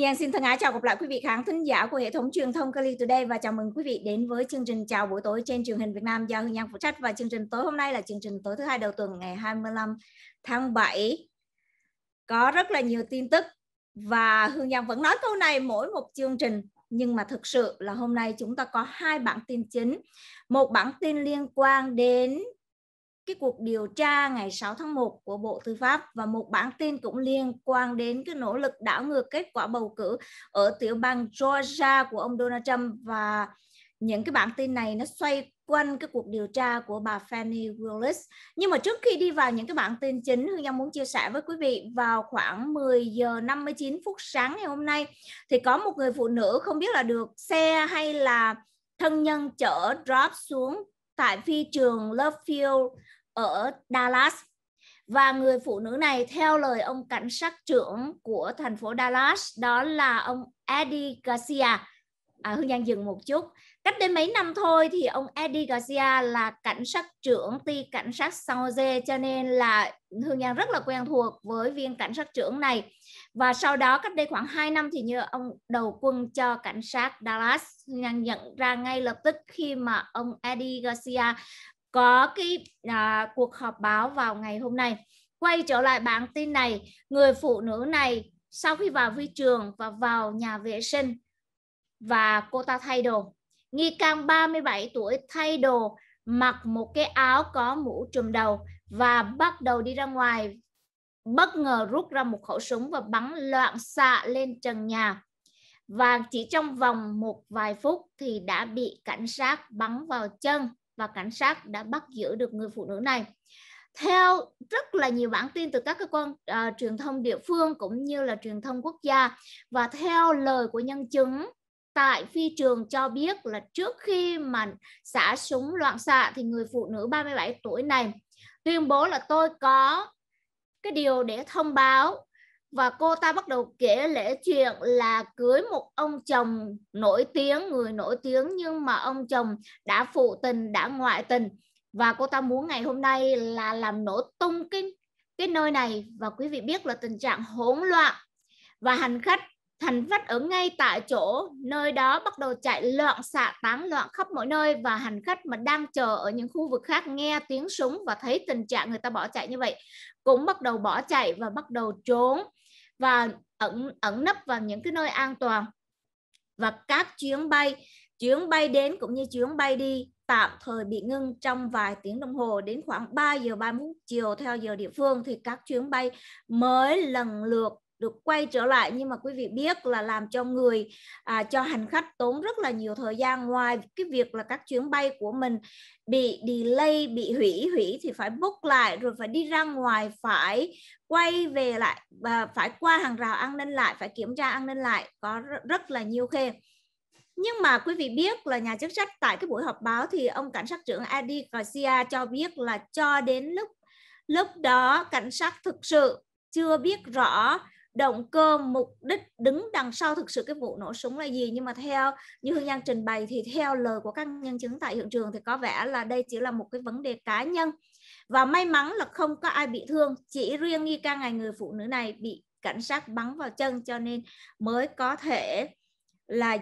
Giang xin thân ái chào gặp lại quý vị khán thính giả của hệ thống truyền thông Kali Today và chào mừng quý vị đến với chương trình Chào buổi tối trên truyền hình Việt Nam do Hương Giang phụ trách và chương trình tối hôm nay là chương trình tối thứ hai đầu tuần ngày 25 tháng 7. Có rất là nhiều tin tức và Hương Giang vẫn nói câu này mỗi một chương trình nhưng mà thực sự là hôm nay chúng ta có hai bản tin chính. Một bản tin liên quan đến cái cuộc điều tra ngày 6 tháng 1 của Bộ Tư pháp và một bản tin cũng liên quan đến cái nỗ lực đảo ngược kết quả bầu cử ở tiểu bang Georgia của ông Donald Trump và những cái bản tin này nó xoay quanh cái cuộc điều tra của bà Fannie Willis. Nhưng mà trước khi đi vào những cái bản tin chính Hương Giang muốn chia sẻ với quý vị vào khoảng 10 giờ 59 phút sáng ngày hôm nay thì có một người phụ nữ không biết là được xe hay là thân nhân chở drop xuống tại phi trường Love Field ở Dallas và người phụ nữ này theo lời ông cảnh sát trưởng của thành phố Dallas đó là ông Eddie Garcia à, Hương Giang dừng một chút cách đây mấy năm thôi thì ông Eddie Garcia là cảnh sát trưởng ty cảnh sát San Jose cho nên là Hương Giang rất là quen thuộc với viên cảnh sát trưởng này và sau đó cách đây khoảng 2 năm thì như ông đầu quân cho cảnh sát Dallas nhận ra ngay lập tức khi mà ông Eddie Garcia có cái à, cuộc họp báo vào ngày hôm nay. Quay trở lại bản tin này, người phụ nữ này sau khi vào vi trường và vào nhà vệ sinh và cô ta thay đồ. Nghi can 37 tuổi thay đồ, mặc một cái áo có mũ trùm đầu và bắt đầu đi ra ngoài bất ngờ rút ra một khẩu súng và bắn loạn xạ lên trần nhà. Và chỉ trong vòng một vài phút thì đã bị cảnh sát bắn vào chân và cảnh sát đã bắt giữ được người phụ nữ này. Theo rất là nhiều bản tin từ các cơ quan à, truyền thông địa phương cũng như là truyền thông quốc gia và theo lời của nhân chứng tại phi trường cho biết là trước khi mà xả súng loạn xạ thì người phụ nữ 37 tuổi này tuyên bố là tôi có cái điều để thông báo và cô ta bắt đầu kể lễ chuyện là cưới một ông chồng nổi tiếng người nổi tiếng nhưng mà ông chồng đã phụ tình đã ngoại tình và cô ta muốn ngày hôm nay là làm nổ tung cái cái nơi này và quý vị biết là tình trạng hỗn loạn và hành khách thành khách ở ngay tại chỗ nơi đó bắt đầu chạy loạn xạ tán loạn khắp mọi nơi và hành khách mà đang chờ ở những khu vực khác nghe tiếng súng và thấy tình trạng người ta bỏ chạy như vậy cũng bắt đầu bỏ chạy và bắt đầu trốn và ẩn ẩn nấp vào những cái nơi an toàn và các chuyến bay chuyến bay đến cũng như chuyến bay đi tạm thời bị ngưng trong vài tiếng đồng hồ đến khoảng 3 giờ 30 chiều theo giờ địa phương thì các chuyến bay mới lần lượt được quay trở lại nhưng mà quý vị biết là làm cho người à, cho hành khách tốn rất là nhiều thời gian ngoài cái việc là các chuyến bay của mình bị delay bị hủy hủy thì phải book lại rồi phải đi ra ngoài phải quay về lại và phải qua hàng rào an ninh lại phải kiểm tra an ninh lại có rất là nhiều khê nhưng mà quý vị biết là nhà chức trách tại cái buổi họp báo thì ông cảnh sát trưởng Adi Garcia cho biết là cho đến lúc lúc đó cảnh sát thực sự chưa biết rõ động cơ mục đích đứng đằng sau thực sự cái vụ nổ súng là gì nhưng mà theo như hương giang trình bày thì theo lời của các nhân chứng tại hiện trường thì có vẻ là đây chỉ là một cái vấn đề cá nhân và may mắn là không có ai bị thương chỉ riêng nghi can ngày người phụ nữ này bị cảnh sát bắn vào chân cho nên mới có thể là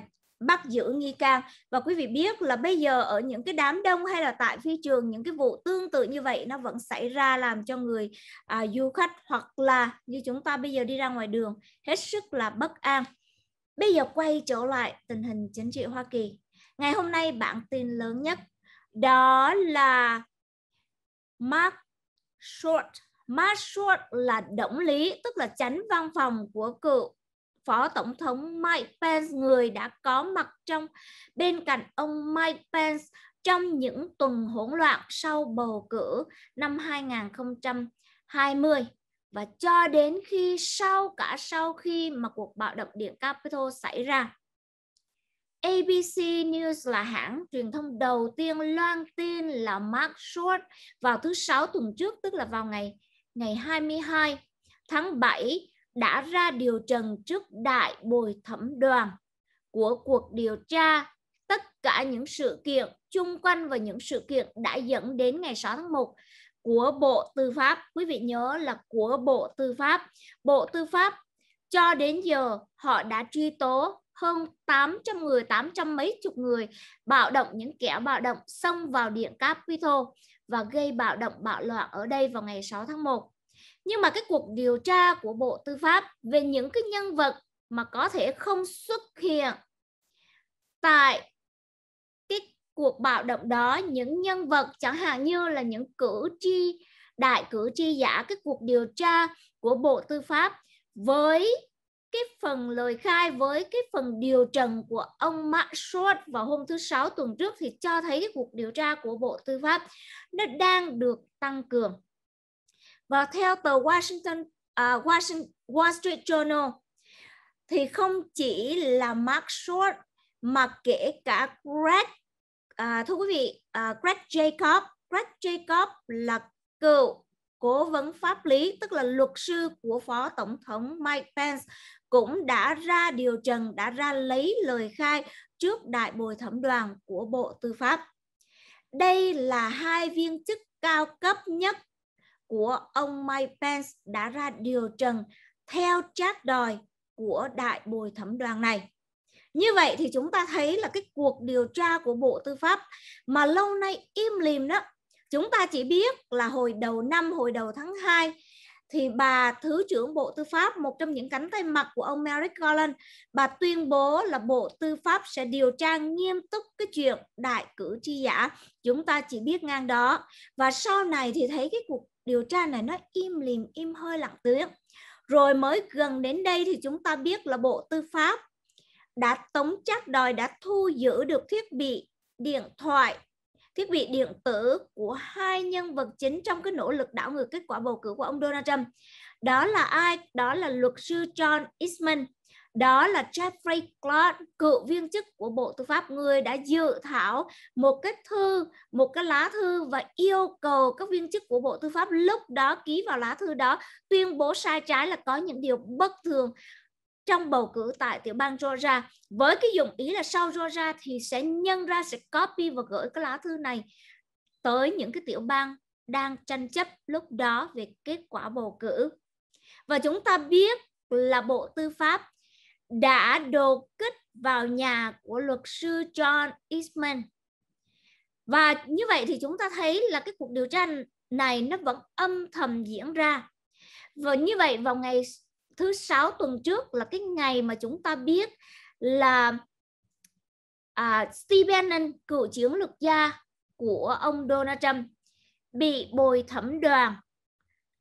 bắt giữ nghi can và quý vị biết là bây giờ ở những cái đám đông hay là tại phi trường những cái vụ tương tự như vậy nó vẫn xảy ra làm cho người à, du khách hoặc là như chúng ta bây giờ đi ra ngoài đường hết sức là bất an bây giờ quay trở lại tình hình chính trị Hoa Kỳ ngày hôm nay bản tin lớn nhất đó là Mark Short Mark Short là động lý tức là chánh văn phòng của cựu Phó Tổng thống Mike Pence, người đã có mặt trong bên cạnh ông Mike Pence trong những tuần hỗn loạn sau bầu cử năm 2020 và cho đến khi sau cả sau khi mà cuộc bạo động điện Capitol xảy ra. ABC News là hãng truyền thông đầu tiên loan tin là Mark Short vào thứ sáu tuần trước tức là vào ngày ngày 22 tháng 7 đã ra điều trần trước đại bồi thẩm đoàn của cuộc điều tra tất cả những sự kiện chung quanh và những sự kiện đã dẫn đến ngày 6 tháng 1 của Bộ Tư pháp. Quý vị nhớ là của Bộ Tư pháp. Bộ Tư pháp cho đến giờ họ đã truy tố hơn 800 người, 800 mấy chục người bạo động những kẻ bạo động xông vào điện Capitol và gây bạo động bạo loạn ở đây vào ngày 6 tháng 1 nhưng mà cái cuộc điều tra của Bộ Tư pháp về những cái nhân vật mà có thể không xuất hiện tại cái cuộc bạo động đó những nhân vật chẳng hạn như là những cử tri đại cử tri giả cái cuộc điều tra của Bộ Tư pháp với cái phần lời khai với cái phần điều trần của ông Mark Short vào hôm thứ sáu tuần trước thì cho thấy cái cuộc điều tra của Bộ Tư pháp nó đang được tăng cường và theo tờ Washington uh, à, Washington Wall Street Journal thì không chỉ là Mark Short mà kể cả Greg uh, thưa quý vị uh, Greg Jacob Greg Jacob là cựu cố vấn pháp lý tức là luật sư của phó tổng thống Mike Pence cũng đã ra điều trần đã ra lấy lời khai trước đại bồi thẩm đoàn của Bộ Tư pháp. Đây là hai viên chức cao cấp nhất của ông Mike Pence đã ra điều trần theo chát đòi của đại bồi thẩm đoàn này. Như vậy thì chúng ta thấy là cái cuộc điều tra của Bộ Tư pháp mà lâu nay im lìm đó. Chúng ta chỉ biết là hồi đầu năm, hồi đầu tháng 2 thì bà Thứ trưởng Bộ Tư pháp, một trong những cánh tay mặt của ông Merrick Garland, bà tuyên bố là Bộ Tư pháp sẽ điều tra nghiêm túc cái chuyện đại cử tri giả. Chúng ta chỉ biết ngang đó. Và sau này thì thấy cái cuộc điều tra này nó im lìm im hơi lặng tiếng rồi mới gần đến đây thì chúng ta biết là bộ tư pháp đã tống chắc đòi đã thu giữ được thiết bị điện thoại thiết bị điện tử của hai nhân vật chính trong cái nỗ lực đảo ngược kết quả bầu cử của ông Donald Trump. Đó là ai? Đó là luật sư John Eastman đó là Jeffrey Clark cựu viên chức của Bộ Tư pháp người đã dự thảo một cái thư một cái lá thư và yêu cầu các viên chức của Bộ Tư pháp lúc đó ký vào lá thư đó tuyên bố sai trái là có những điều bất thường trong bầu cử tại tiểu bang Georgia với cái dụng ý là sau Georgia thì sẽ nhân ra sẽ copy và gửi cái lá thư này tới những cái tiểu bang đang tranh chấp lúc đó về kết quả bầu cử. Và chúng ta biết là Bộ Tư pháp đã đột kích vào nhà của luật sư John Eastman. Và như vậy thì chúng ta thấy là cái cuộc điều tra này nó vẫn âm thầm diễn ra. Và như vậy vào ngày thứ sáu tuần trước là cái ngày mà chúng ta biết là à, Steve Bannon, cựu chiến lược gia của ông Donald Trump bị bồi thẩm đoàn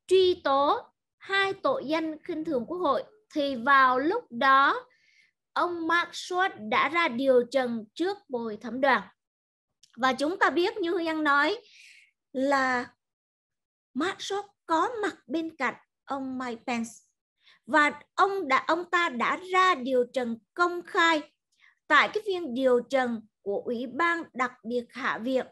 truy tố hai tội danh khinh thường quốc hội thì vào lúc đó ông Maxwell đã ra điều trần trước bồi thẩm đoàn. Và chúng ta biết như Huy anh nói là Maxwell có mặt bên cạnh ông Mike Pence và ông đã ông ta đã ra điều trần công khai tại cái phiên điều trần của Ủy ban đặc biệt Hạ viện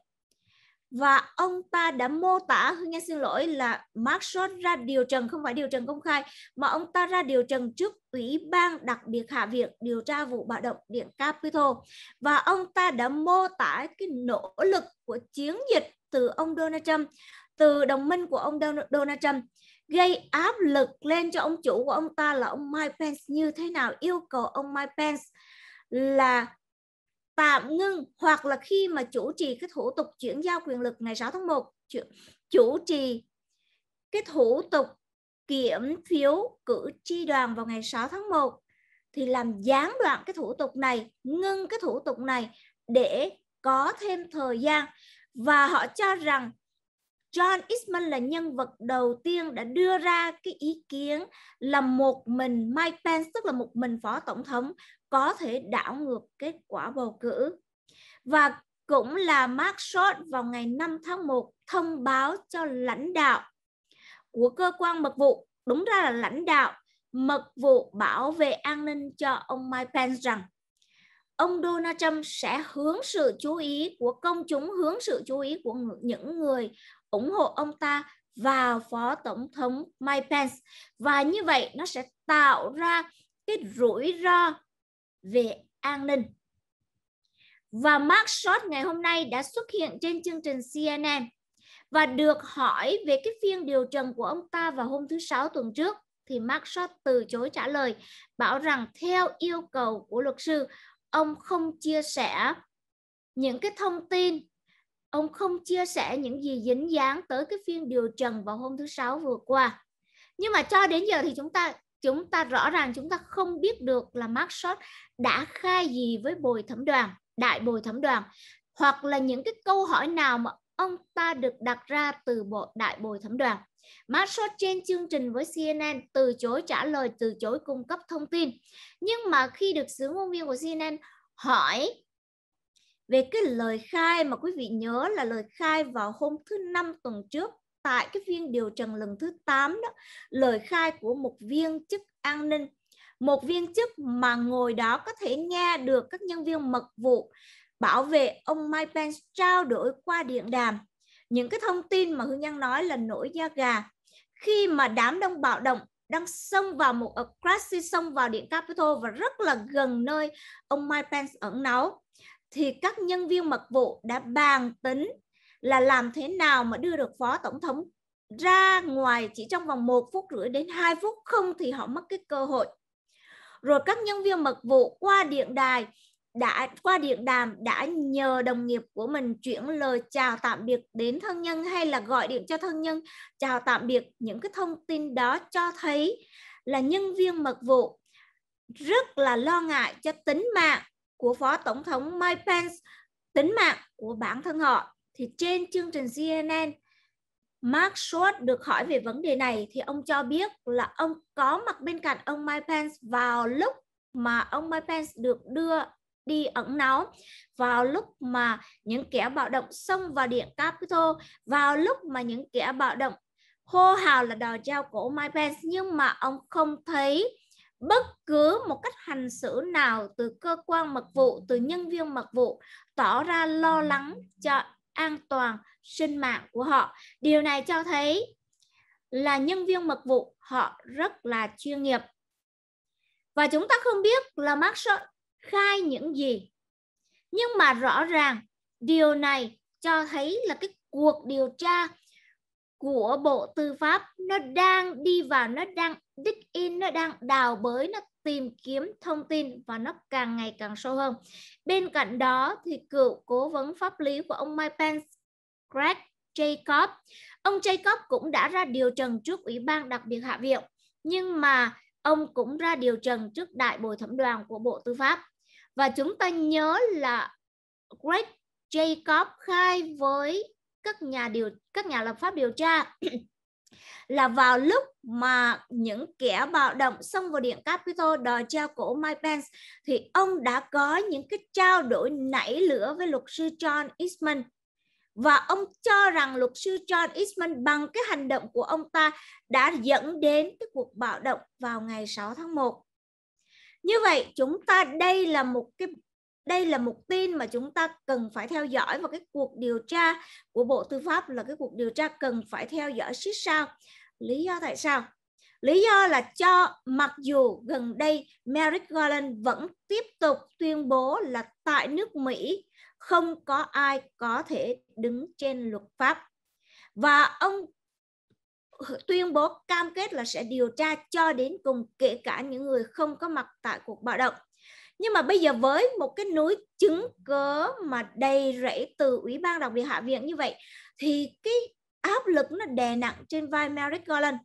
và ông ta đã mô tả nghe xin lỗi là Mark Marxot ra điều trần không phải điều trần công khai mà ông ta ra điều trần trước ủy ban đặc biệt hạ viện điều tra vụ bạo động điện Capitol và ông ta đã mô tả cái nỗ lực của chiến dịch từ ông Donald Trump từ đồng minh của ông Donald Trump gây áp lực lên cho ông chủ của ông ta là ông Mike Pence như thế nào yêu cầu ông Mike Pence là tạm ngưng hoặc là khi mà chủ trì cái thủ tục chuyển giao quyền lực ngày 6 tháng 1 chủ, chủ trì cái thủ tục kiểm phiếu cử tri đoàn vào ngày 6 tháng 1 thì làm gián đoạn cái thủ tục này, ngưng cái thủ tục này để có thêm thời gian và họ cho rằng John Eastman là nhân vật đầu tiên đã đưa ra cái ý kiến là một mình Mike Pence tức là một mình phó tổng thống có thể đảo ngược kết quả bầu cử. Và cũng là Mark Marxot vào ngày 5 tháng 1 thông báo cho lãnh đạo của cơ quan mật vụ, đúng ra là lãnh đạo mật vụ bảo vệ an ninh cho ông Mike Pence rằng ông Donald Trump sẽ hướng sự chú ý của công chúng, hướng sự chú ý của những người ủng hộ ông ta vào Phó Tổng thống Mike Pence. Và như vậy nó sẽ tạo ra cái rủi ro về an ninh. Và Mark Short ngày hôm nay đã xuất hiện trên chương trình CNN và được hỏi về cái phiên điều trần của ông ta vào hôm thứ Sáu tuần trước thì Mark Short từ chối trả lời, bảo rằng theo yêu cầu của luật sư, ông không chia sẻ những cái thông tin, ông không chia sẻ những gì dính dáng tới cái phiên điều trần vào hôm thứ Sáu vừa qua. Nhưng mà cho đến giờ thì chúng ta chúng ta rõ ràng chúng ta không biết được là Mark Short đã khai gì với bồi thẩm đoàn, đại bồi thẩm đoàn hoặc là những cái câu hỏi nào mà ông ta được đặt ra từ bộ đại bồi thẩm đoàn. Mark Short trên chương trình với CNN từ chối trả lời, từ chối cung cấp thông tin. Nhưng mà khi được sứ ngôn viên của CNN hỏi về cái lời khai mà quý vị nhớ là lời khai vào hôm thứ năm tuần trước tại cái phiên điều trần lần thứ 8 đó lời khai của một viên chức an ninh một viên chức mà ngồi đó có thể nghe được các nhân viên mật vụ bảo vệ ông Mike Pence trao đổi qua điện đàm những cái thông tin mà Hương Nhân nói là nổi da gà khi mà đám đông bạo động đang xông vào một crash xông vào điện Capitol và rất là gần nơi ông Mike Pence ẩn náu thì các nhân viên mật vụ đã bàn tính là làm thế nào mà đưa được phó tổng thống ra ngoài chỉ trong vòng 1 phút rưỡi đến 2 phút không thì họ mất cái cơ hội. Rồi các nhân viên mật vụ qua điện đài đã qua điện đàm đã nhờ đồng nghiệp của mình chuyển lời chào tạm biệt đến thân nhân hay là gọi điện cho thân nhân chào tạm biệt những cái thông tin đó cho thấy là nhân viên mật vụ rất là lo ngại cho tính mạng của phó tổng thống Mike Pence tính mạng của bản thân họ thì trên chương trình CNN Mark Short được hỏi về vấn đề này thì ông cho biết là ông có mặt bên cạnh ông Mike Pence vào lúc mà ông Mike Pence được đưa đi ẩn náu vào lúc mà những kẻ bạo động xông vào điện Capitol vào lúc mà những kẻ bạo động hô hào là đòi treo cổ Mike Pence nhưng mà ông không thấy bất cứ một cách hành xử nào từ cơ quan mật vụ từ nhân viên mật vụ tỏ ra lo lắng cho an toàn sinh mạng của họ. Điều này cho thấy là nhân viên mật vụ họ rất là chuyên nghiệp. Và chúng ta không biết là Marshall khai những gì. Nhưng mà rõ ràng điều này cho thấy là cái cuộc điều tra của Bộ Tư pháp nó đang đi vào, nó đang dig in, nó đang đào bới, nó tìm kiếm thông tin và nó càng ngày càng sâu hơn. Bên cạnh đó thì cựu cố vấn pháp lý của ông Mike Pence, Greg Jacob, ông Jacob cũng đã ra điều trần trước Ủy ban đặc biệt Hạ viện, nhưng mà ông cũng ra điều trần trước đại bồi thẩm đoàn của Bộ Tư pháp. Và chúng ta nhớ là Greg Jacob khai với các nhà điều các nhà lập pháp điều tra là vào lúc mà những kẻ bạo động xông vào điện Capitol đòi treo cổ Mike Pence thì ông đã có những cái trao đổi nảy lửa với luật sư John Eastman và ông cho rằng luật sư John Eastman bằng cái hành động của ông ta đã dẫn đến cái cuộc bạo động vào ngày 6 tháng 1. Như vậy chúng ta đây là một cái đây là một tin mà chúng ta cần phải theo dõi và cái cuộc điều tra của Bộ Tư pháp là cái cuộc điều tra cần phải theo dõi xít sao. Lý do tại sao? Lý do là cho mặc dù gần đây Merrick Garland vẫn tiếp tục tuyên bố là tại nước Mỹ không có ai có thể đứng trên luật pháp. Và ông tuyên bố cam kết là sẽ điều tra cho đến cùng kể cả những người không có mặt tại cuộc bạo động nhưng mà bây giờ với một cái núi chứng cớ mà đầy rẫy từ ủy ban đặc biệt hạ viện như vậy thì cái áp lực nó đè nặng trên vai Merrick Garland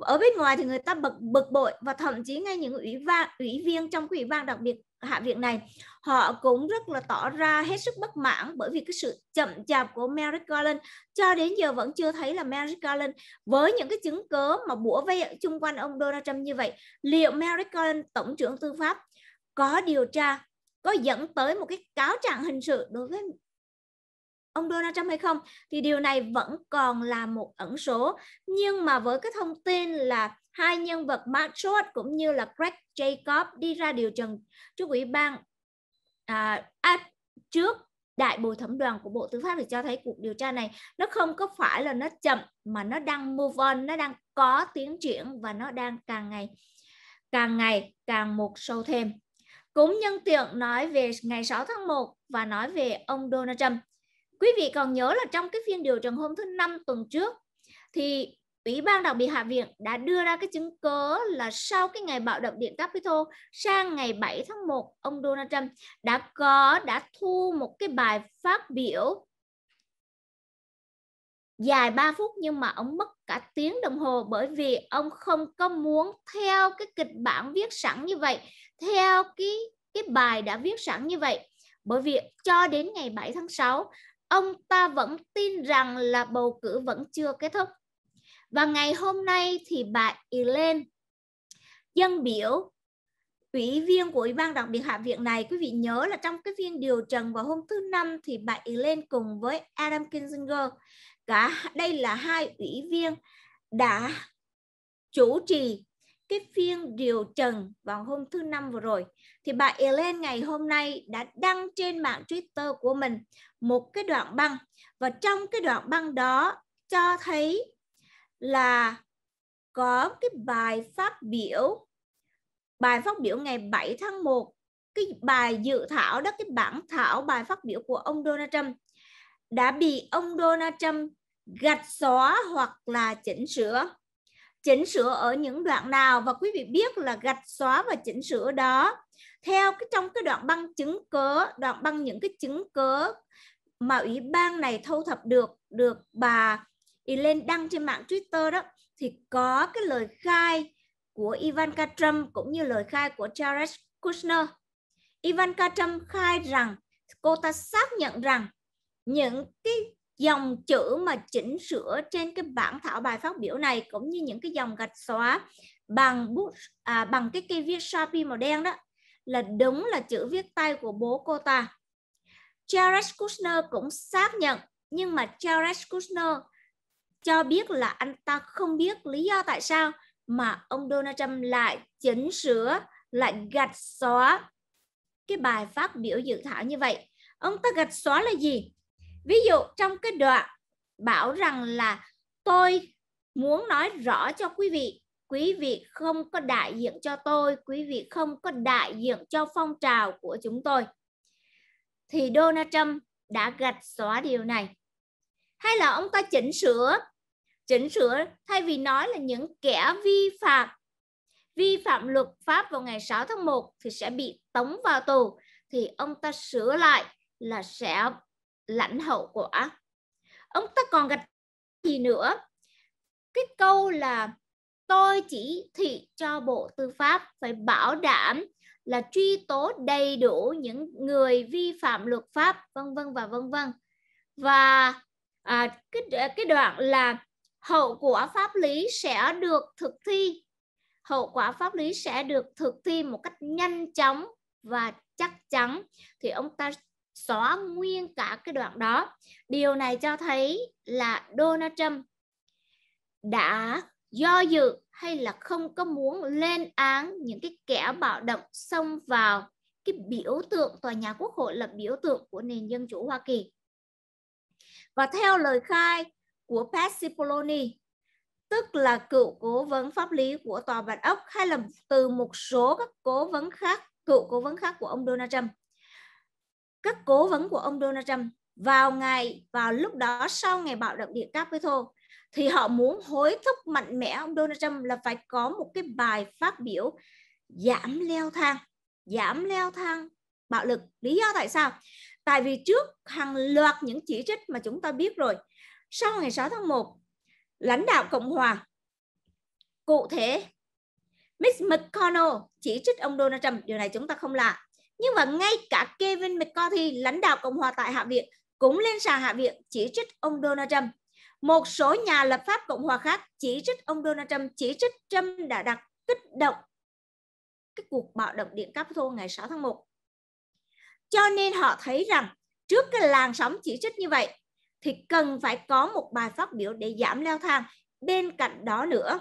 ở bên ngoài thì người ta bực bực bội và thậm chí ngay những ủy ban ủy viên trong ủy ban đặc biệt hạ viện này họ cũng rất là tỏ ra hết sức bất mãn bởi vì cái sự chậm chạp của Merrick Garland cho đến giờ vẫn chưa thấy là Merrick Garland với những cái chứng cớ mà bủa vây chung quanh ông Donald Trump như vậy liệu Merrick Garland tổng trưởng tư pháp có điều tra có dẫn tới một cái cáo trạng hình sự đối với ông Donald Trump hay không thì điều này vẫn còn là một ẩn số nhưng mà với cái thông tin là hai nhân vật Mark Short cũng như là Greg Jacob đi ra điều trần trước ủy ban à, à, trước đại bồi thẩm đoàn của Bộ Tư pháp thì cho thấy cuộc điều tra này nó không có phải là nó chậm mà nó đang move on, nó đang có tiến triển và nó đang càng ngày càng ngày càng một sâu thêm cũng nhân tiện nói về ngày 6 tháng 1 và nói về ông Donald Trump. Quý vị còn nhớ là trong cái phiên điều trần hôm thứ năm tuần trước thì Ủy ban đặc biệt Hạ viện đã đưa ra cái chứng cớ là sau cái ngày bạo động điện Capitol sang ngày 7 tháng 1, ông Donald Trump đã có đã thu một cái bài phát biểu dài 3 phút nhưng mà ông mất cả tiếng đồng hồ bởi vì ông không có muốn theo cái kịch bản viết sẵn như vậy theo cái cái bài đã viết sẵn như vậy. Bởi vì cho đến ngày 7 tháng 6, ông ta vẫn tin rằng là bầu cử vẫn chưa kết thúc. Và ngày hôm nay thì bà Elaine dân biểu ủy viên của Ủy ban đặc biệt Hạ viện này, quý vị nhớ là trong cái phiên điều trần vào hôm thứ năm thì bà Elaine cùng với Adam Kinzinger, cả đây là hai ủy viên đã chủ trì cái phiên điều trần vào hôm thứ năm vừa rồi thì bà Ellen ngày hôm nay đã đăng trên mạng Twitter của mình một cái đoạn băng và trong cái đoạn băng đó cho thấy là có cái bài phát biểu bài phát biểu ngày 7 tháng 1 cái bài dự thảo đó cái bản thảo bài phát biểu của ông Donald Trump đã bị ông Donald Trump gạch xóa hoặc là chỉnh sửa chỉnh sửa ở những đoạn nào và quý vị biết là gạch xóa và chỉnh sửa đó theo cái trong cái đoạn băng chứng cớ đoạn băng những cái chứng cớ mà ủy ban này thu thập được được bà lên đăng trên mạng Twitter đó thì có cái lời khai của Ivanka Trump cũng như lời khai của Jared Kushner. Ivanka Trump khai rằng cô ta xác nhận rằng những cái dòng chữ mà chỉnh sửa trên cái bản thảo bài phát biểu này cũng như những cái dòng gạch xóa bằng bút à, bằng cái cây viết Sharpie màu đen đó là đúng là chữ viết tay của bố cô ta. Jared Kushner cũng xác nhận nhưng mà Jared Kushner cho biết là anh ta không biết lý do tại sao mà ông Donald Trump lại chỉnh sửa, lại gạch xóa cái bài phát biểu dự thảo như vậy. Ông ta gạch xóa là gì? ví dụ trong cái đoạn bảo rằng là tôi muốn nói rõ cho quý vị quý vị không có đại diện cho tôi quý vị không có đại diện cho phong trào của chúng tôi thì Donald Trump đã gạch xóa điều này hay là ông ta chỉnh sửa chỉnh sửa thay vì nói là những kẻ vi phạm vi phạm luật pháp vào ngày 6 tháng 1 thì sẽ bị tống vào tù thì ông ta sửa lại là sẽ lãnh hậu quả ông ta còn gạch gì nữa cái câu là tôi chỉ thị cho bộ tư pháp phải bảo đảm là truy tố đầy đủ những người vi phạm luật pháp vân vân và vân vân và à, cái cái đoạn là hậu quả pháp lý sẽ được thực thi hậu quả pháp lý sẽ được thực thi một cách nhanh chóng và chắc chắn thì ông ta xóa nguyên cả cái đoạn đó. Điều này cho thấy là Donald Trump đã do dự hay là không có muốn lên án những cái kẻ bạo động xông vào cái biểu tượng tòa nhà quốc hội là biểu tượng của nền dân chủ Hoa Kỳ. Và theo lời khai của Pat Cipollone, tức là cựu cố vấn pháp lý của tòa bạch ốc hay là từ một số các cố vấn khác, cựu cố vấn khác của ông Donald Trump, các cố vấn của ông Donald Trump vào ngày vào lúc đó sau ngày bạo động địa Capitol thì họ muốn hối thúc mạnh mẽ ông Donald Trump là phải có một cái bài phát biểu giảm leo thang giảm leo thang bạo lực lý do tại sao tại vì trước hàng loạt những chỉ trích mà chúng ta biết rồi sau ngày 6 tháng 1 lãnh đạo cộng hòa cụ thể Mitch McConnell chỉ trích ông Donald Trump điều này chúng ta không lạ nhưng mà ngay cả Kevin McCarthy, lãnh đạo Cộng hòa tại Hạ viện, cũng lên sàn Hạ viện chỉ trích ông Donald Trump. Một số nhà lập pháp Cộng hòa khác chỉ trích ông Donald Trump, chỉ trích Trump đã đặt kích động cái cuộc bạo động điện Capitol ngày 6 tháng 1. Cho nên họ thấy rằng trước cái làn sóng chỉ trích như vậy thì cần phải có một bài phát biểu để giảm leo thang. Bên cạnh đó nữa,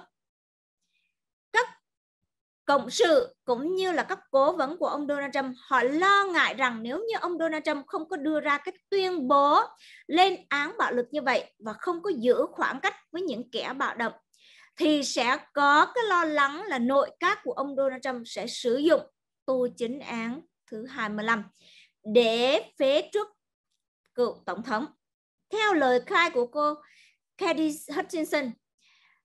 cộng sự cũng như là các cố vấn của ông Donald Trump họ lo ngại rằng nếu như ông Donald Trump không có đưa ra cái tuyên bố lên án bạo lực như vậy và không có giữ khoảng cách với những kẻ bạo động thì sẽ có cái lo lắng là nội các của ông Donald Trump sẽ sử dụng tu chính án thứ 25 để phế trước cựu tổng thống. Theo lời khai của cô Cady Hutchinson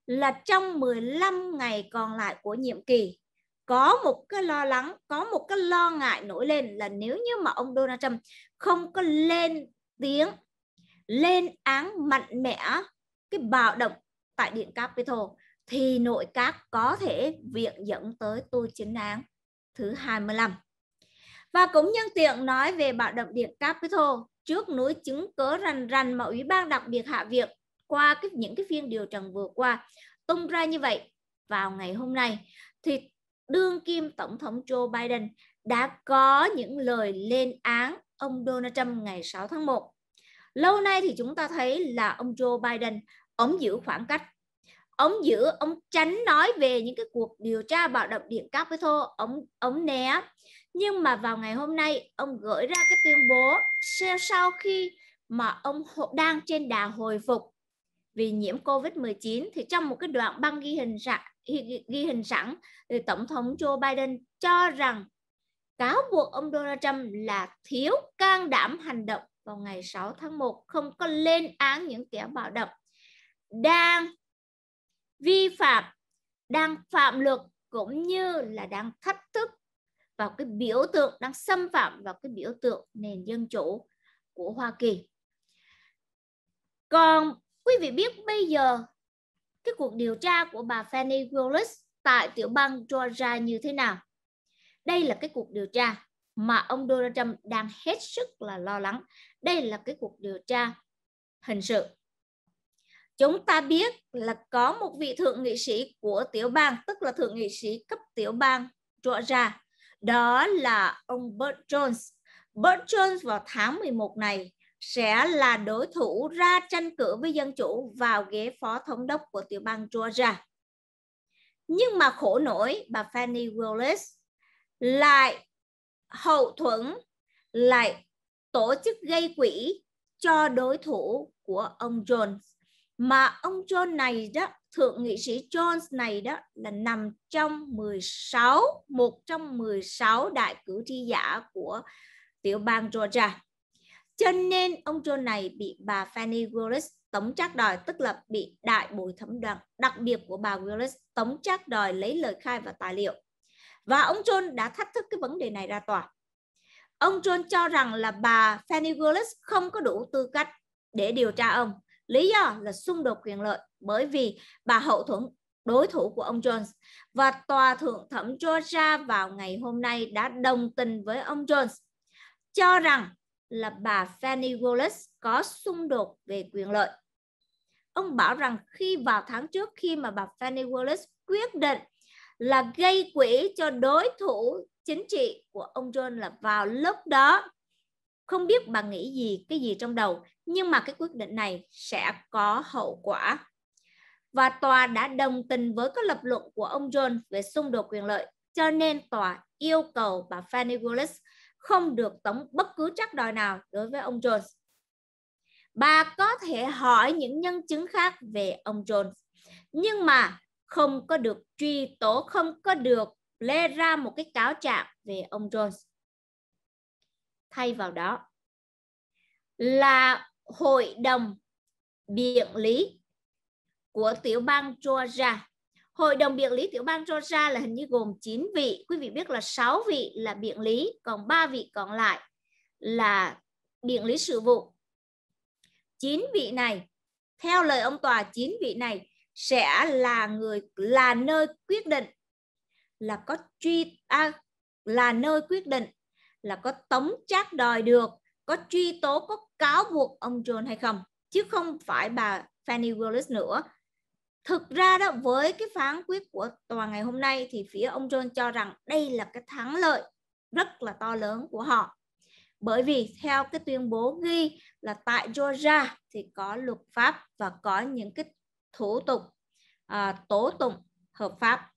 là trong 15 ngày còn lại của nhiệm kỳ, có một cái lo lắng có một cái lo ngại nổi lên là nếu như mà ông Donald Trump không có lên tiếng lên án mạnh mẽ cái bạo động tại điện Capitol thì nội các có thể viện dẫn tới tu chính án thứ 25. Và cũng nhân tiện nói về bạo động điện Capitol trước núi chứng cớ rằn rằn mà Ủy ban đặc biệt Hạ viện qua cái, những cái phiên điều trần vừa qua tung ra như vậy vào ngày hôm nay thì đương kim Tổng thống Joe Biden đã có những lời lên án ông Donald Trump ngày 6 tháng 1. Lâu nay thì chúng ta thấy là ông Joe Biden, ống giữ khoảng cách. Ông giữ, ông tránh nói về những cái cuộc điều tra bạo động điện Capitol, ông, ống né. Nhưng mà vào ngày hôm nay, ông gửi ra cái tuyên bố sau khi mà ông đang trên đà hồi phục vì nhiễm COVID-19 thì trong một cái đoạn băng ghi hình rằng ghi hình sẵn thì tổng thống Joe Biden cho rằng cáo buộc ông Donald Trump là thiếu can đảm hành động vào ngày 6 tháng 1 không có lên án những kẻ bạo động đang vi phạm đang phạm luật cũng như là đang thách thức vào cái biểu tượng đang xâm phạm vào cái biểu tượng nền dân chủ của Hoa Kỳ. Còn quý vị biết bây giờ cái cuộc điều tra của bà Fanny Willis tại tiểu bang Georgia như thế nào. Đây là cái cuộc điều tra mà ông Donald Trump đang hết sức là lo lắng. Đây là cái cuộc điều tra hình sự. Chúng ta biết là có một vị thượng nghị sĩ của tiểu bang, tức là thượng nghị sĩ cấp tiểu bang Georgia, đó là ông Bert Jones. Bert Jones vào tháng 11 này sẽ là đối thủ ra tranh cử với Dân Chủ vào ghế phó thống đốc của tiểu bang Georgia. Nhưng mà khổ nổi bà Fanny Willis lại hậu thuẫn, lại tổ chức gây quỹ cho đối thủ của ông Jones. Mà ông Jones này đó, thượng nghị sĩ Jones này đó là nằm trong 16, một trong 16 đại cử tri giả của tiểu bang Georgia. Cho nên ông John này bị bà Fanny Willis tống trác đòi tức là bị đại bồi thẩm đoàn đặc biệt của bà Willis tống trác đòi lấy lời khai và tài liệu. Và ông John đã thách thức cái vấn đề này ra tòa. Ông John cho rằng là bà Fanny Willis không có đủ tư cách để điều tra ông. Lý do là xung đột quyền lợi bởi vì bà hậu thuẫn đối thủ của ông Jones và tòa thượng thẩm Georgia vào ngày hôm nay đã đồng tình với ông Jones cho rằng là bà Fanny Wallace có xung đột về quyền lợi. Ông bảo rằng khi vào tháng trước khi mà bà Fanny Wallace quyết định là gây quỹ cho đối thủ chính trị của ông John là vào lúc đó không biết bà nghĩ gì cái gì trong đầu nhưng mà cái quyết định này sẽ có hậu quả và tòa đã đồng tình với các lập luận của ông John về xung đột quyền lợi cho nên tòa yêu cầu bà Fanny Willis không được tống bất cứ trắc đòi nào đối với ông Jones. Bà có thể hỏi những nhân chứng khác về ông Jones, nhưng mà không có được truy tố, không có được lê ra một cái cáo trạng về ông Jones. Thay vào đó là hội đồng biện lý của tiểu bang Georgia Hội đồng biện lý tiểu bang Georgia là hình như gồm 9 vị. Quý vị biết là 6 vị là biện lý, còn 3 vị còn lại là biện lý sự vụ. 9 vị này, theo lời ông tòa, 9 vị này sẽ là người là nơi quyết định là có truy à, là nơi quyết định là có tống trác đòi được, có truy tố, có cáo buộc ông John hay không, chứ không phải bà Fanny Willis nữa thực ra đó với cái phán quyết của tòa ngày hôm nay thì phía ông John cho rằng đây là cái thắng lợi rất là to lớn của họ bởi vì theo cái tuyên bố ghi là tại Georgia thì có luật pháp và có những cái thủ tục à, tố tụng hợp pháp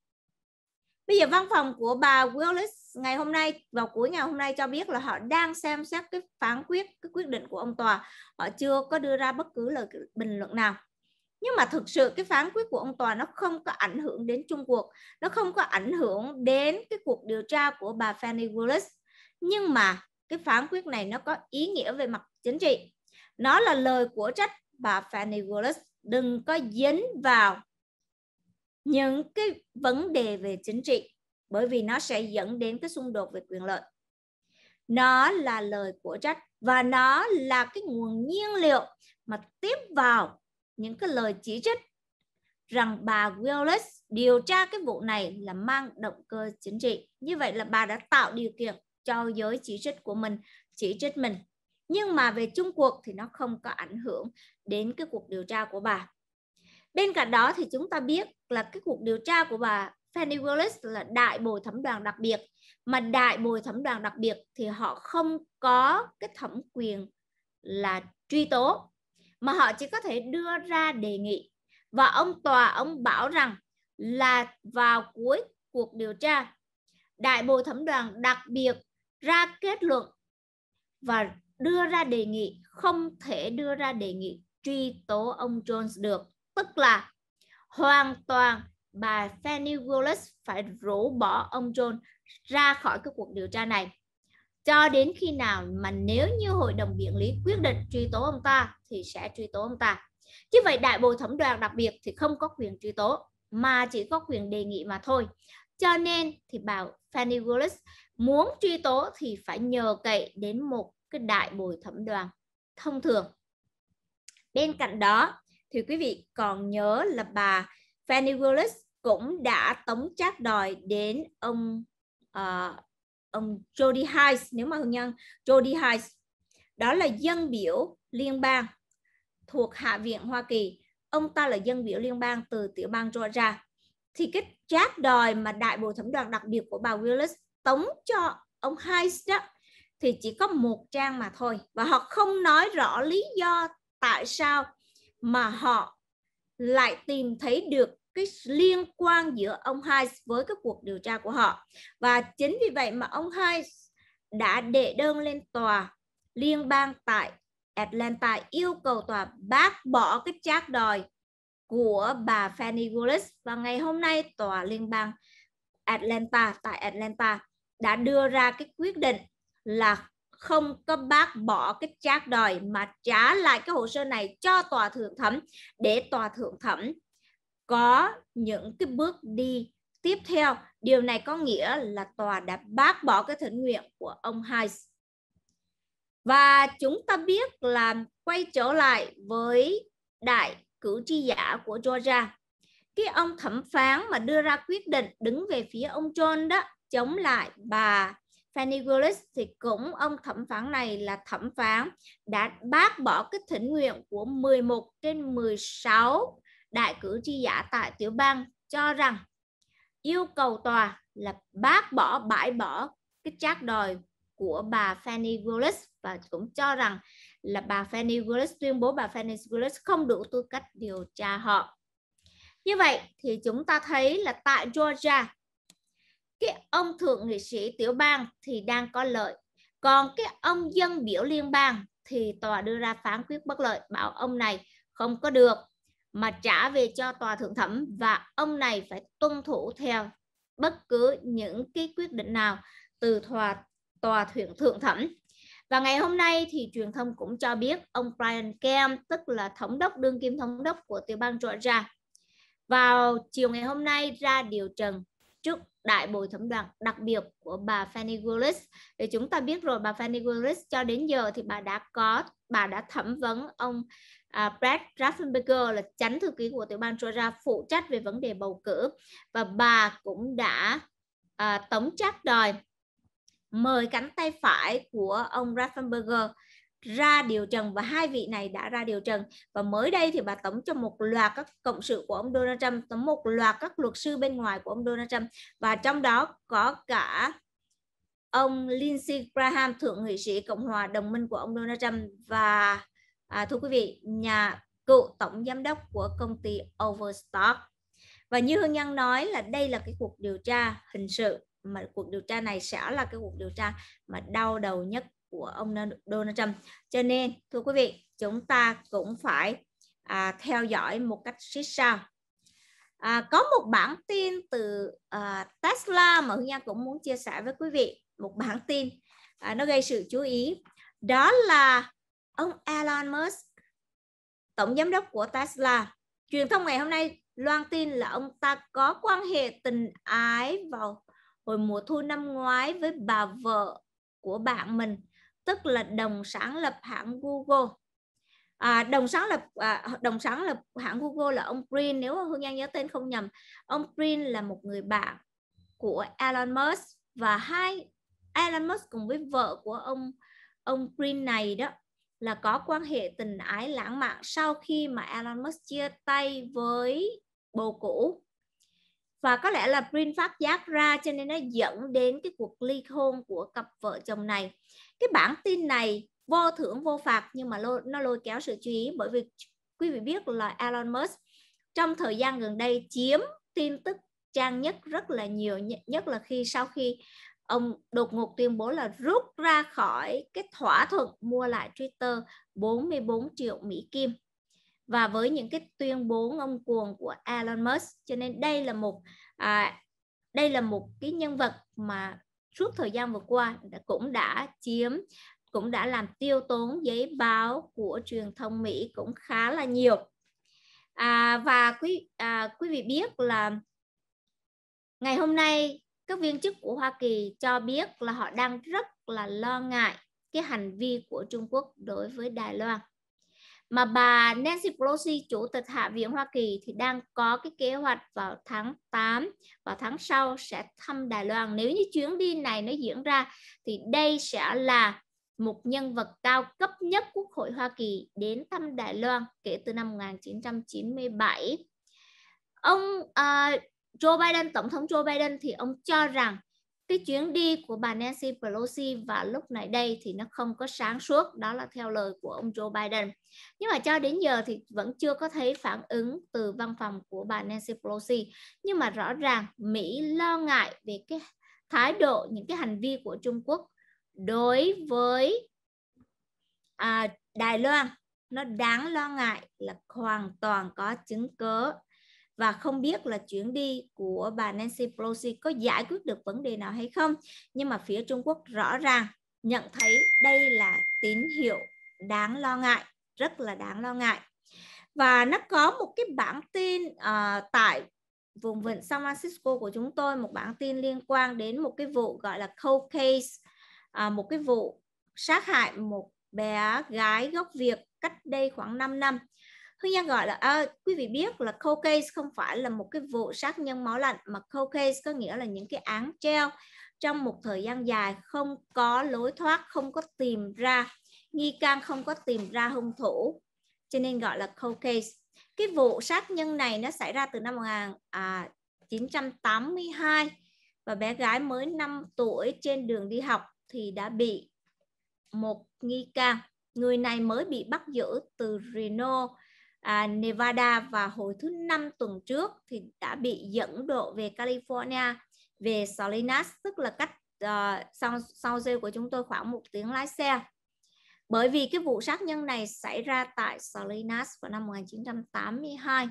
bây giờ văn phòng của bà Willis ngày hôm nay vào cuối ngày hôm nay cho biết là họ đang xem xét cái phán quyết cái quyết định của ông tòa họ chưa có đưa ra bất cứ lời bình luận nào nhưng mà thực sự cái phán quyết của ông tòa nó không có ảnh hưởng đến Trung cuộc, nó không có ảnh hưởng đến cái cuộc điều tra của bà Fanny Willis nhưng mà cái phán quyết này nó có ý nghĩa về mặt chính trị nó là lời của trách bà Fanny Willis đừng có dính vào những cái vấn đề về chính trị bởi vì nó sẽ dẫn đến cái xung đột về quyền lợi nó là lời của trách và nó là cái nguồn nhiên liệu mà tiếp vào những cái lời chỉ trích rằng bà Willis điều tra cái vụ này là mang động cơ chính trị. Như vậy là bà đã tạo điều kiện cho giới chỉ trích của mình chỉ trích mình. Nhưng mà về Trung quốc thì nó không có ảnh hưởng đến cái cuộc điều tra của bà. Bên cạnh đó thì chúng ta biết là cái cuộc điều tra của bà Fanny Willis là đại bồi thẩm đoàn đặc biệt mà đại bồi thẩm đoàn đặc biệt thì họ không có cái thẩm quyền là truy tố mà họ chỉ có thể đưa ra đề nghị và ông tòa ông bảo rằng là vào cuối cuộc điều tra đại bộ thẩm đoàn đặc biệt ra kết luận và đưa ra đề nghị không thể đưa ra đề nghị truy tố ông Jones được tức là hoàn toàn bà Fanny Willis phải rũ bỏ ông Jones ra khỏi cái cuộc điều tra này cho đến khi nào mà nếu như hội đồng biện lý quyết định truy tố ông ta thì sẽ truy tố ông ta chứ vậy đại bồi thẩm đoàn đặc biệt thì không có quyền truy tố mà chỉ có quyền đề nghị mà thôi cho nên thì bảo Fanny Willis muốn truy tố thì phải nhờ cậy đến một cái đại bồi thẩm đoàn thông thường bên cạnh đó thì quý vị còn nhớ là bà Fanny Willis cũng đã tống trác đòi đến ông uh, ông Jody Hayes nếu mà hương nhân Jody Hayes đó là dân biểu liên bang thuộc Hạ viện Hoa Kỳ ông ta là dân biểu liên bang từ tiểu bang Georgia thì cái trác đòi mà đại bộ thẩm đoàn đặc biệt của bà Willis tống cho ông Hayes đó thì chỉ có một trang mà thôi và họ không nói rõ lý do tại sao mà họ lại tìm thấy được cái liên quan giữa ông Hayes với cái cuộc điều tra của họ và chính vì vậy mà ông Hayes đã đệ đơn lên tòa liên bang tại Atlanta yêu cầu tòa bác bỏ cái trác đòi của bà Fannie Willis và ngày hôm nay tòa liên bang Atlanta tại Atlanta đã đưa ra cái quyết định là không có bác bỏ cái trác đòi mà trả lại cái hồ sơ này cho tòa thượng thẩm để tòa thượng thẩm có những cái bước đi tiếp theo. Điều này có nghĩa là tòa đã bác bỏ cái thỉnh nguyện của ông Hayes. Và chúng ta biết là quay trở lại với đại cử tri giả của Georgia. Cái ông thẩm phán mà đưa ra quyết định đứng về phía ông John đó chống lại bà Fanny Willis thì cũng ông thẩm phán này là thẩm phán đã bác bỏ cái thỉnh nguyện của 11 trên 16 đại cử tri giả tại tiểu bang cho rằng yêu cầu tòa là bác bỏ bãi bỏ cái trác đòi của bà Fanny Willis và cũng cho rằng là bà Fanny Willis tuyên bố bà Fanny Willis không đủ tư cách điều tra họ. Như vậy thì chúng ta thấy là tại Georgia cái ông thượng nghị sĩ tiểu bang thì đang có lợi, còn cái ông dân biểu liên bang thì tòa đưa ra phán quyết bất lợi bảo ông này không có được mà trả về cho tòa thượng thẩm và ông này phải tuân thủ theo bất cứ những cái quyết định nào từ tòa tòa thượng thượng thẩm và ngày hôm nay thì truyền thông cũng cho biết ông Brian Kemp tức là thống đốc đương kim thống đốc của tiểu bang Georgia vào chiều ngày hôm nay ra điều trần trước đại bồi thẩm đoàn đặc biệt của bà Fanny Willis thì chúng ta biết rồi bà Fanny Willis cho đến giờ thì bà đã có bà đã thẩm vấn ông à, Brad Raffenberger là chánh thư ký của tiểu bang Georgia phụ trách về vấn đề bầu cử và bà cũng đã à, tống trác đòi mời cánh tay phải của ông Raffenberger ra điều trần và hai vị này đã ra điều trần và mới đây thì bà tổng cho một loạt các cộng sự của ông Donald Trump tống một loạt các luật sư bên ngoài của ông Donald Trump và trong đó có cả ông Lindsey Graham thượng nghị sĩ cộng hòa đồng minh của ông Donald Trump và à, thưa quý vị nhà cựu tổng giám đốc của công ty Overstock và như Hương Nhân nói là đây là cái cuộc điều tra hình sự mà cuộc điều tra này sẽ là cái cuộc điều tra mà đau đầu nhất của ông Donald Trump. Cho nên thưa quý vị, chúng ta cũng phải à, theo dõi một cách siết sao. À, có một bản tin từ à, Tesla mà Hương Giang cũng muốn chia sẻ với quý vị một bản tin à, nó gây sự chú ý đó là ông Elon Musk tổng giám đốc của Tesla truyền thông ngày hôm nay loan tin là ông ta có quan hệ tình ái vào hồi mùa thu năm ngoái với bà vợ của bạn mình tức là đồng sáng lập hãng Google à, đồng sáng lập à, đồng sáng lập hãng Google là ông Green nếu Hương Giang nhớ tên không nhầm ông Green là một người bạn của Elon Musk và hai Elon Musk cùng với vợ của ông ông Green này đó là có quan hệ tình ái lãng mạn sau khi mà Elon Musk chia tay với bồ cũ và có lẽ là Prin phát giác ra cho nên nó dẫn đến cái cuộc ly hôn của cặp vợ chồng này cái bản tin này vô thưởng vô phạt nhưng mà nó lôi kéo sự chú ý bởi vì quý vị biết là Elon Musk trong thời gian gần đây chiếm tin tức trang nhất rất là nhiều nhất là khi sau khi ông đột ngột tuyên bố là rút ra khỏi cái thỏa thuận mua lại Twitter 44 triệu Mỹ Kim và với những cái tuyên bố ngông cuồng của Elon Musk cho nên đây là một à, đây là một cái nhân vật mà suốt thời gian vừa qua cũng đã chiếm cũng đã làm tiêu tốn giấy báo của truyền thông Mỹ cũng khá là nhiều à, và quý à, quý vị biết là ngày hôm nay các viên chức của Hoa Kỳ cho biết là họ đang rất là lo ngại cái hành vi của Trung Quốc đối với Đài Loan mà bà Nancy Pelosi chủ tịch Hạ viện Hoa Kỳ thì đang có cái kế hoạch vào tháng 8 và tháng sau sẽ thăm Đài Loan nếu như chuyến đi này nó diễn ra thì đây sẽ là một nhân vật cao cấp nhất Quốc hội Hoa Kỳ đến thăm Đài Loan kể từ năm 1997 ông uh, Joe Biden tổng thống Joe Biden thì ông cho rằng cái chuyến đi của bà Nancy Pelosi và lúc này đây thì nó không có sáng suốt đó là theo lời của ông Joe Biden nhưng mà cho đến giờ thì vẫn chưa có thấy phản ứng từ văn phòng của bà Nancy Pelosi nhưng mà rõ ràng Mỹ lo ngại về cái thái độ những cái hành vi của Trung Quốc đối với à, Đài Loan nó đáng lo ngại là hoàn toàn có chứng cớ và không biết là chuyến đi của bà Nancy Pelosi có giải quyết được vấn đề nào hay không nhưng mà phía Trung Quốc rõ ràng nhận thấy đây là tín hiệu đáng lo ngại rất là đáng lo ngại và nó có một cái bản tin uh, tại vùng vịnh San Francisco của chúng tôi một bản tin liên quan đến một cái vụ gọi là cold case à, một cái vụ sát hại một bé gái gốc Việt cách đây khoảng 5 năm Hương Giang gọi là à, quý vị biết là cold case không phải là một cái vụ sát nhân máu lạnh mà cold case có nghĩa là những cái án treo trong một thời gian dài không có lối thoát, không có tìm ra nghi can không có tìm ra hung thủ cho nên gọi là cold case. Cái vụ sát nhân này nó xảy ra từ năm 1982 à, và bé gái mới 5 tuổi trên đường đi học thì đã bị một nghi can. Người này mới bị bắt giữ từ Reno À, Nevada và hồi thứ năm tuần trước thì đã bị dẫn độ về California về Salinas tức là cách uh, sau sau rêu của chúng tôi khoảng một tiếng lái xe bởi vì cái vụ sát nhân này xảy ra tại Salinas vào năm 1982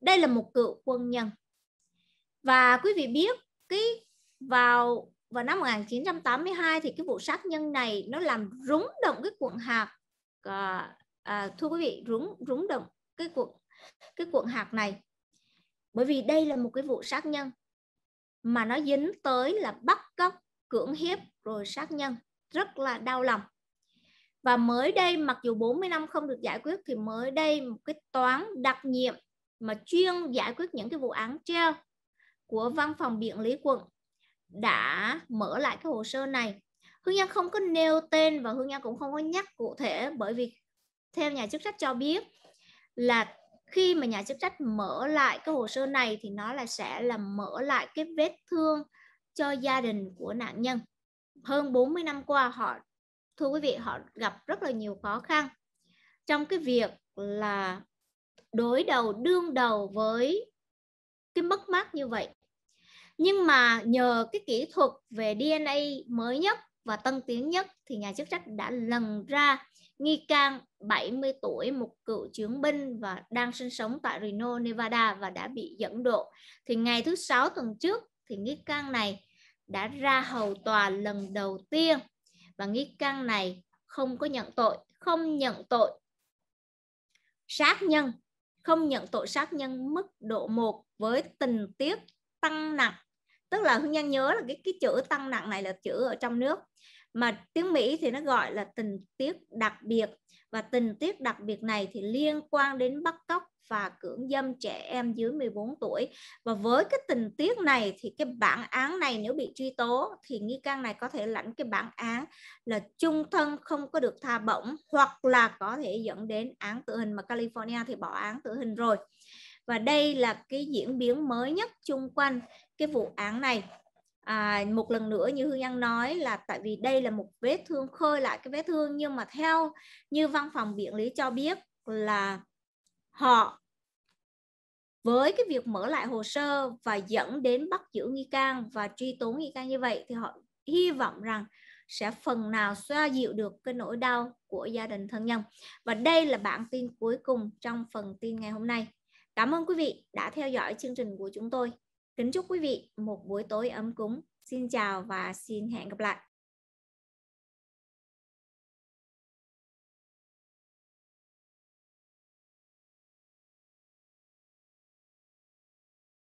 đây là một cựu quân nhân và quý vị biết cái vào vào năm 1982 thì cái vụ sát nhân này nó làm rúng động cái quận hạt uh, à, thưa quý vị rúng rúng động cái cuộc cái cuộn hạt này bởi vì đây là một cái vụ sát nhân mà nó dính tới là bắt cóc cưỡng hiếp rồi sát nhân rất là đau lòng và mới đây mặc dù 40 năm không được giải quyết thì mới đây một cái toán đặc nhiệm mà chuyên giải quyết những cái vụ án treo của văn phòng biện lý quận đã mở lại cái hồ sơ này Hương nhân không có nêu tên và Hương nhân cũng không có nhắc cụ thể bởi vì theo nhà chức trách cho biết là khi mà nhà chức trách mở lại cái hồ sơ này thì nó là sẽ là mở lại cái vết thương cho gia đình của nạn nhân. Hơn 40 năm qua họ thưa quý vị họ gặp rất là nhiều khó khăn trong cái việc là đối đầu đương đầu với cái mất mát như vậy. Nhưng mà nhờ cái kỹ thuật về DNA mới nhất và tân tiến nhất thì nhà chức trách đã lần ra nghi can 70 tuổi, một cựu chiến binh và đang sinh sống tại Reno, Nevada và đã bị dẫn độ. Thì ngày thứ sáu tuần trước thì nghi can này đã ra hầu tòa lần đầu tiên và nghi can này không có nhận tội, không nhận tội sát nhân, không nhận tội sát nhân mức độ 1 với tình tiết tăng nặng. Tức là Hương Nhân nhớ là cái cái chữ tăng nặng này là chữ ở trong nước mà tiếng Mỹ thì nó gọi là tình tiết đặc biệt và tình tiết đặc biệt này thì liên quan đến bắt cóc và cưỡng dâm trẻ em dưới 14 tuổi và với cái tình tiết này thì cái bản án này nếu bị truy tố thì nghi can này có thể lãnh cái bản án là chung thân không có được tha bổng hoặc là có thể dẫn đến án tử hình mà California thì bỏ án tử hình rồi và đây là cái diễn biến mới nhất chung quanh cái vụ án này à, một lần nữa như hương Anh nói là tại vì đây là một vết thương khơi lại cái vết thương nhưng mà theo như văn phòng biện lý cho biết là họ với cái việc mở lại hồ sơ và dẫn đến bắt giữ nghi can và truy tố nghi can như vậy thì họ hy vọng rằng sẽ phần nào xoa dịu được cái nỗi đau của gia đình thân nhân. Và đây là bản tin cuối cùng trong phần tin ngày hôm nay. Cảm ơn quý vị đã theo dõi chương trình của chúng tôi. Kính chúc quý vị một buổi tối ấm cúng. Xin chào và xin hẹn gặp lại.